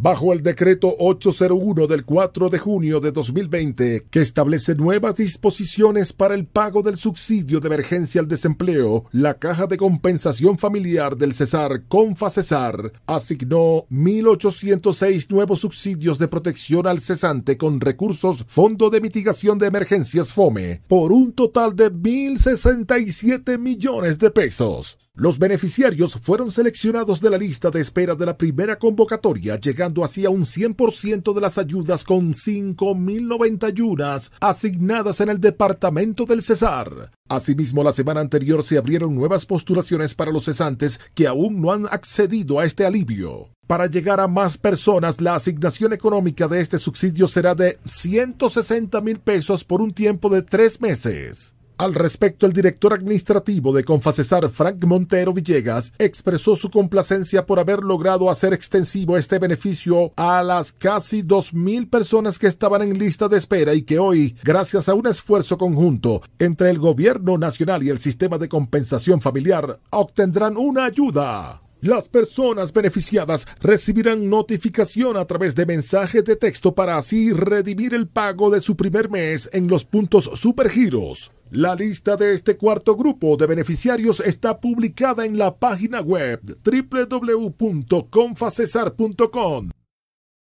bajo el decreto 801 del 4 de junio de 2020, que establece nuevas disposiciones para el pago del subsidio de emergencia al desempleo, la Caja de Compensación Familiar del Cesar, Cesar asignó 1.806 nuevos subsidios de protección al cesante con recursos Fondo de Mitigación de Emergencias FOME, por un total de 1.067 millones de pesos. Los beneficiarios fueron seleccionados de la lista de espera de la primera convocatoria, llegando así a un 100% de las ayudas con 5.091 asignadas en el departamento del Cesar. Asimismo, la semana anterior se abrieron nuevas postulaciones para los cesantes que aún no han accedido a este alivio. Para llegar a más personas, la asignación económica de este subsidio será de 160 mil pesos por un tiempo de tres meses. Al respecto, el director administrativo de Confacesar, Frank Montero Villegas, expresó su complacencia por haber logrado hacer extensivo este beneficio a las casi 2.000 personas que estaban en lista de espera y que hoy, gracias a un esfuerzo conjunto entre el gobierno nacional y el sistema de compensación familiar, obtendrán una ayuda. Las personas beneficiadas recibirán notificación a través de mensajes de texto para así redimir el pago de su primer mes en los puntos Supergiros. La lista de este cuarto grupo de beneficiarios está publicada en la página web www.confacesar.com.